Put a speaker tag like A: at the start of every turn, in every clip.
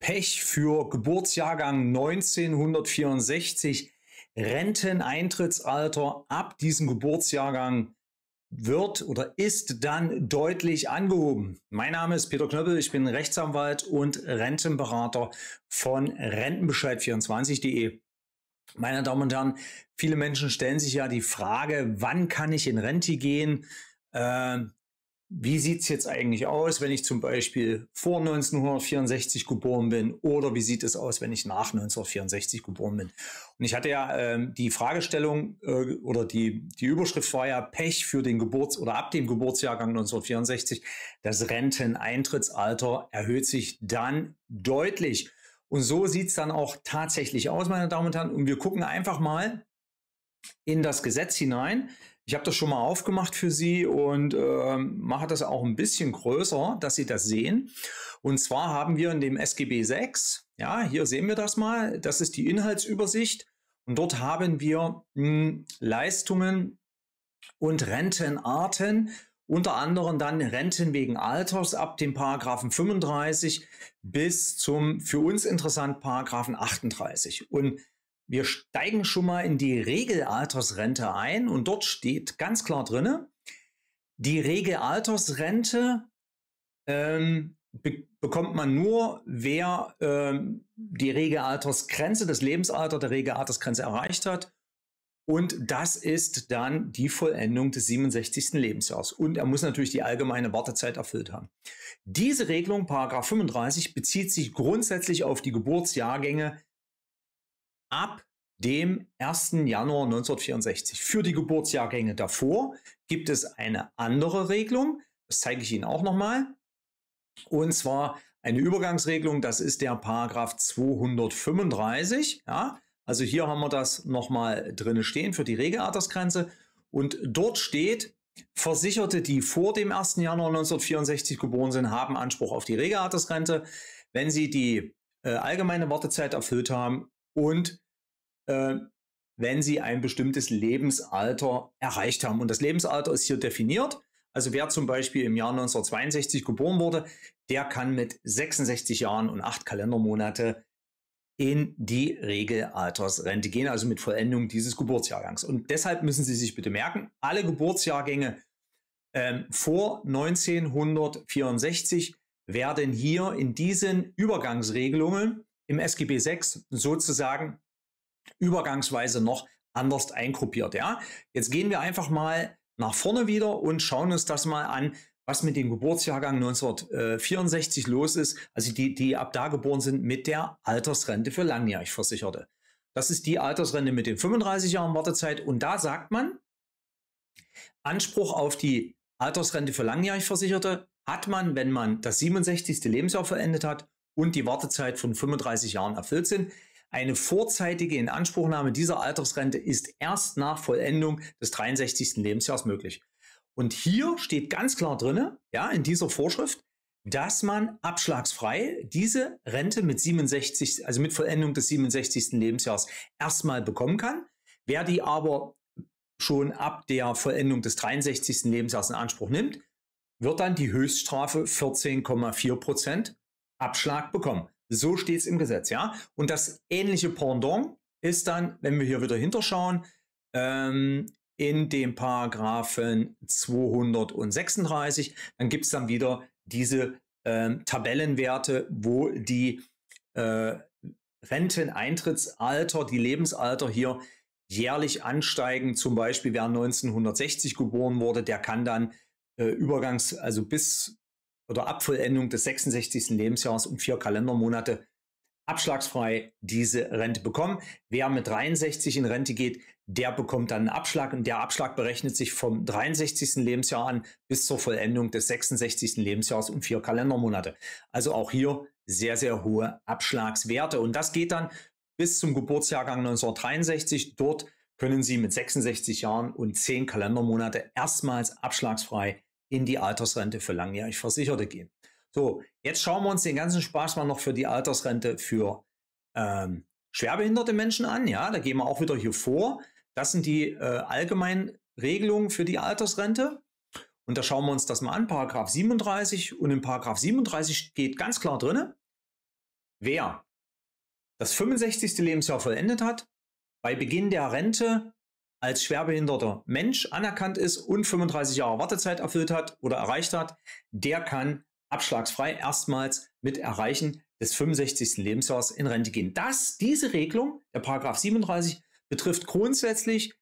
A: Pech für Geburtsjahrgang 1964. Renteneintrittsalter ab diesem Geburtsjahrgang wird oder ist dann deutlich angehoben. Mein Name ist Peter Knöppel, ich bin Rechtsanwalt und Rentenberater von Rentenbescheid24.de. Meine Damen und Herren, viele Menschen stellen sich ja die Frage, wann kann ich in Rente gehen? Äh, wie sieht es jetzt eigentlich aus, wenn ich zum Beispiel vor 1964 geboren bin oder wie sieht es aus, wenn ich nach 1964 geboren bin? Und ich hatte ja ähm, die Fragestellung äh, oder die, die Überschrift war ja Pech für den Geburts- oder ab dem Geburtsjahrgang 1964. Das Renteneintrittsalter erhöht sich dann deutlich. Und so sieht es dann auch tatsächlich aus, meine Damen und Herren. Und wir gucken einfach mal in das Gesetz hinein. Ich habe das schon mal aufgemacht für Sie und äh, mache das auch ein bisschen größer, dass Sie das sehen. Und zwar haben wir in dem SGB 6, ja, hier sehen wir das mal, das ist die Inhaltsübersicht und dort haben wir mh, hm, Leistungen und Rentenarten, unter anderem dann Renten wegen Alters ab dem Paragraphen 35 bis zum für uns interessanten Paragraphen 38. Und wir steigen schon mal in die Regelaltersrente ein und dort steht ganz klar drin, die Regelaltersrente ähm, be bekommt man nur, wer ähm, die Regelaltersgrenze, das Lebensalter der Regelaltersgrenze erreicht hat. Und das ist dann die Vollendung des 67. Lebensjahres. Und er muss natürlich die allgemeine Wartezeit erfüllt haben. Diese Regelung, Paragraph 35, bezieht sich grundsätzlich auf die Geburtsjahrgänge ab dem 1. Januar 1964. Für die Geburtsjahrgänge davor gibt es eine andere Regelung. Das zeige ich Ihnen auch nochmal. Und zwar eine Übergangsregelung, das ist der Paragraph 235. Ja, also hier haben wir das nochmal drinne stehen für die Regelaltersgrenze. Und dort steht, Versicherte, die vor dem 1. Januar 1964 geboren sind, haben Anspruch auf die Regelaltersrente, wenn sie die äh, allgemeine Wartezeit erfüllt haben und äh, wenn sie ein bestimmtes Lebensalter erreicht haben. Und das Lebensalter ist hier definiert. Also wer zum Beispiel im Jahr 1962 geboren wurde, der kann mit 66 Jahren und 8 Kalendermonate in die Regelaltersrente gehen, also mit Vollendung dieses Geburtsjahrgangs. Und deshalb müssen Sie sich bitte merken, alle Geburtsjahrgänge ähm, vor 1964 werden hier in diesen Übergangsregelungen im SGB 6 sozusagen übergangsweise noch anders eingruppiert. Ja? Jetzt gehen wir einfach mal nach vorne wieder und schauen uns das mal an, was mit dem Geburtsjahrgang 1964 los ist, also die, die ab da geboren sind mit der Altersrente für langjährig Versicherte. Das ist die Altersrente mit den 35 Jahren Wartezeit und da sagt man, Anspruch auf die Altersrente für langjährig Versicherte hat man, wenn man das 67. Lebensjahr vollendet hat und die Wartezeit von 35 Jahren erfüllt sind. Eine vorzeitige Inanspruchnahme dieser Altersrente ist erst nach Vollendung des 63. Lebensjahres möglich. Und hier steht ganz klar drin, ja, in dieser Vorschrift, dass man abschlagsfrei diese Rente mit 67, also mit Vollendung des 67. Lebensjahres erstmal bekommen kann. Wer die aber schon ab der Vollendung des 63. Lebensjahres in Anspruch nimmt, wird dann die Höchststrafe 14,4 Prozent Abschlag bekommen. So steht es im Gesetz, ja. Und das ähnliche Pendant ist dann, wenn wir hier wieder hinterschauen, ähm, in dem Paragraphen 236, dann gibt es dann wieder diese ähm, Tabellenwerte, wo die äh, Renteneintrittsalter, die Lebensalter hier jährlich ansteigen. Zum Beispiel, wer 1960 geboren wurde, der kann dann äh, übergangs, also bis oder ab Vollendung des 66. Lebensjahres um vier Kalendermonate abschlagsfrei diese Rente bekommen. Wer mit 63 in Rente geht, der bekommt dann einen Abschlag und der Abschlag berechnet sich vom 63. Lebensjahr an bis zur Vollendung des 66. Lebensjahres um vier Kalendermonate. Also auch hier sehr, sehr hohe Abschlagswerte. Und das geht dann bis zum Geburtsjahrgang 1963. Dort können Sie mit 66 Jahren und 10 Kalendermonate erstmals abschlagsfrei in die Altersrente für langjährig Versicherte gehen. So, jetzt schauen wir uns den ganzen Spaß mal noch für die Altersrente für ähm, schwerbehinderte Menschen an. Ja, da gehen wir auch wieder hier vor. Das sind die äh, allgemeinen Regelungen für die Altersrente. Und da schauen wir uns das mal an, Paragraph 37. Und in Paragraph 37 steht ganz klar drin, wer das 65. Lebensjahr vollendet hat, bei Beginn der Rente als schwerbehinderter Mensch anerkannt ist und 35 Jahre Wartezeit erfüllt hat oder erreicht hat, der kann abschlagsfrei erstmals mit Erreichen des 65. Lebensjahres in Rente gehen. Das, diese Regelung, der Paragraph 37, betrifft grundsätzlich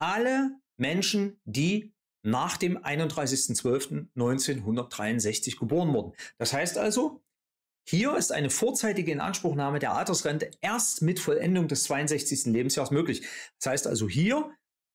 A: alle Menschen, die nach dem 31.12.1963 geboren wurden. Das heißt also, hier ist eine vorzeitige Inanspruchnahme der Altersrente erst mit Vollendung des 62. Lebensjahres möglich. Das heißt also, hier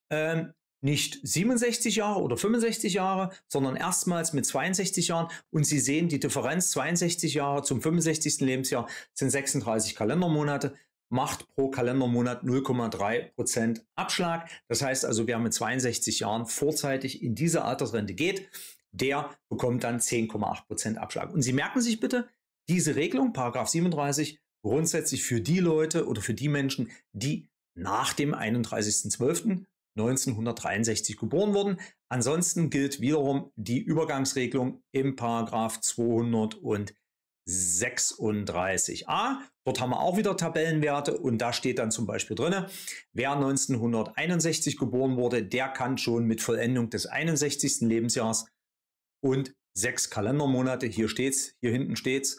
A: ähm, nicht 67 Jahre oder 65 Jahre, sondern erstmals mit 62 Jahren. Und Sie sehen die Differenz 62 Jahre zum 65. Lebensjahr sind 36 Kalendermonate, macht pro Kalendermonat 0,3 Prozent Abschlag. Das heißt also, wer mit 62 Jahren vorzeitig in diese Altersrente geht, der bekommt dann 10,8 Prozent Abschlag. Und Sie merken sich bitte, diese Regelung, Paragraph 37, grundsätzlich für die Leute oder für die Menschen, die nach dem 31.12. 1963 geboren wurden. Ansonsten gilt wiederum die Übergangsregelung im Paragraph 236a. Dort haben wir auch wieder Tabellenwerte und da steht dann zum Beispiel drin, wer 1961 geboren wurde, der kann schon mit Vollendung des 61. Lebensjahres und sechs Kalendermonate, hier steht's, hier hinten steht's,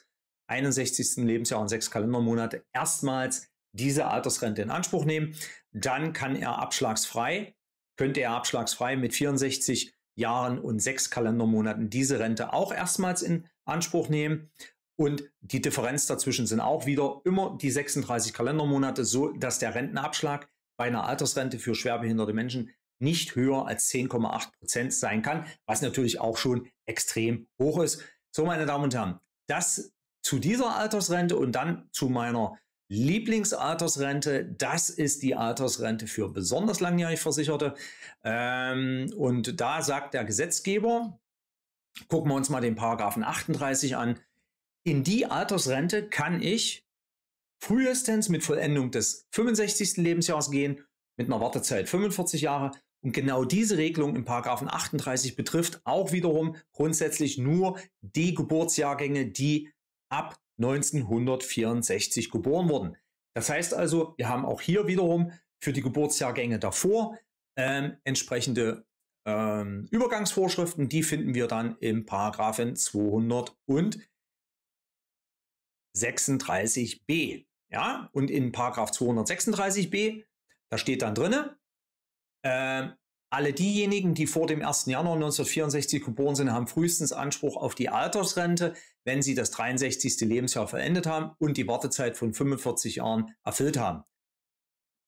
A: 61. Lebensjahr und sechs Kalendermonate erstmals diese Altersrente in Anspruch nehmen dann kann er abschlagsfrei, könnte er abschlagsfrei mit 64 Jahren und sechs Kalendermonaten diese Rente auch erstmals in Anspruch nehmen. Und die Differenz dazwischen sind auch wieder immer die 36 Kalendermonate, so dass der Rentenabschlag bei einer Altersrente für schwerbehinderte Menschen nicht höher als 10,8 Prozent sein kann, was natürlich auch schon extrem hoch ist. So, meine Damen und Herren, das zu dieser Altersrente und dann zu meiner Lieblingsaltersrente, das ist die Altersrente für besonders langjährig Versicherte. Ähm, und da sagt der Gesetzgeber, gucken wir uns mal den Paragraphen 38 an, in die Altersrente kann ich frühestens mit Vollendung des 65. Lebensjahres gehen, mit einer Wartezeit 45 Jahre. Und genau diese Regelung im Paragraphen 38 betrifft auch wiederum grundsätzlich nur die Geburtsjahrgänge, die ab 1964 geboren wurden. Das heißt also, wir haben auch hier wiederum für die Geburtsjahrgänge davor ähm, entsprechende ähm, Übergangsvorschriften. Die finden wir dann im Paragraphen 236b. Ja, und in Paragraph 236b, da steht dann drinne, äh, alle diejenigen, die vor dem 1. Januar 1964 geboren sind, haben frühestens Anspruch auf die Altersrente, wenn sie das 63. Lebensjahr vollendet haben und die Wartezeit von 45 Jahren erfüllt haben.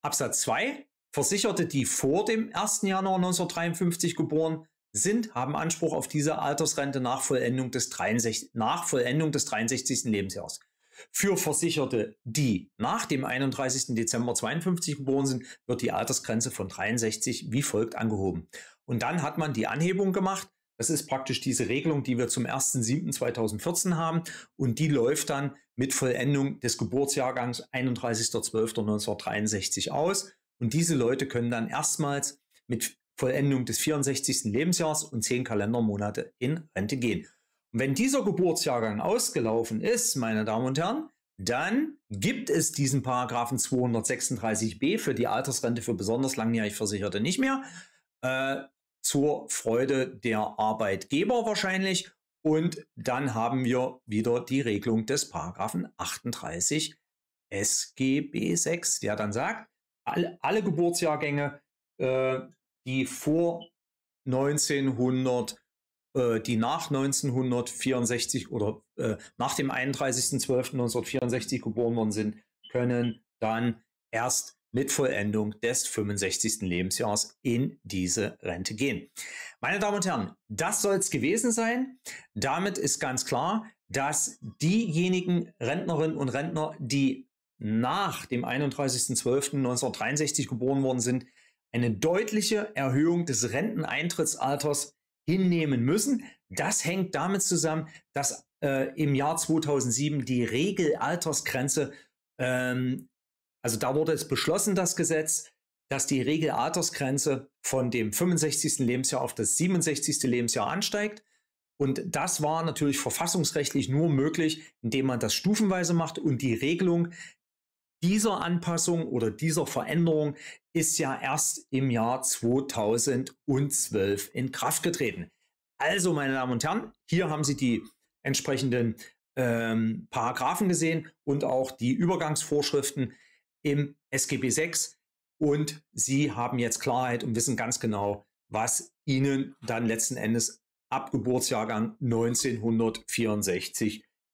A: Absatz 2. Versicherte, die vor dem 1. Januar 1953 geboren sind, haben Anspruch auf diese Altersrente nach Vollendung des, 63, nach Vollendung des 63. Lebensjahres. Für Versicherte, die nach dem 31. Dezember 52 geboren sind, wird die Altersgrenze von 63 wie folgt angehoben. Und dann hat man die Anhebung gemacht. Das ist praktisch diese Regelung, die wir zum 1.7.2014 haben. Und die läuft dann mit Vollendung des Geburtsjahrgangs 31.12.1963 aus. Und diese Leute können dann erstmals mit Vollendung des 64. Lebensjahres und 10 Kalendermonate in Rente gehen. Wenn dieser Geburtsjahrgang ausgelaufen ist, meine Damen und Herren, dann gibt es diesen Paragraphen 236b für die Altersrente für besonders langjährig Versicherte nicht mehr. Äh, zur Freude der Arbeitgeber wahrscheinlich. Und dann haben wir wieder die Regelung des Paragraphen 38 SGB 6, der dann sagt, alle, alle Geburtsjahrgänge, äh, die vor 1900 äh, die nach 1964 oder äh, nach dem 31.12.1964 geboren worden sind, können dann erst mit Vollendung des 65. Lebensjahres in diese Rente gehen. Meine Damen und Herren, das soll es gewesen sein. Damit ist ganz klar, dass diejenigen Rentnerinnen und Rentner, die nach dem 31.12.1963 geboren worden sind, eine deutliche Erhöhung des Renteneintrittsalters hinnehmen müssen. Das hängt damit zusammen, dass äh, im Jahr 2007 die Regelaltersgrenze, ähm, also da wurde es beschlossen, das Gesetz, dass die Regelaltersgrenze von dem 65. Lebensjahr auf das 67. Lebensjahr ansteigt. Und das war natürlich verfassungsrechtlich nur möglich, indem man das stufenweise macht und die Regelung, dieser Anpassung oder dieser Veränderung ist ja erst im Jahr 2012 in Kraft getreten. Also, meine Damen und Herren, hier haben Sie die entsprechenden ähm, Paragraphen gesehen und auch die Übergangsvorschriften im SGB 6. Und Sie haben jetzt Klarheit und wissen ganz genau, was Ihnen dann letzten Endes ab Geburtsjahrgang 1964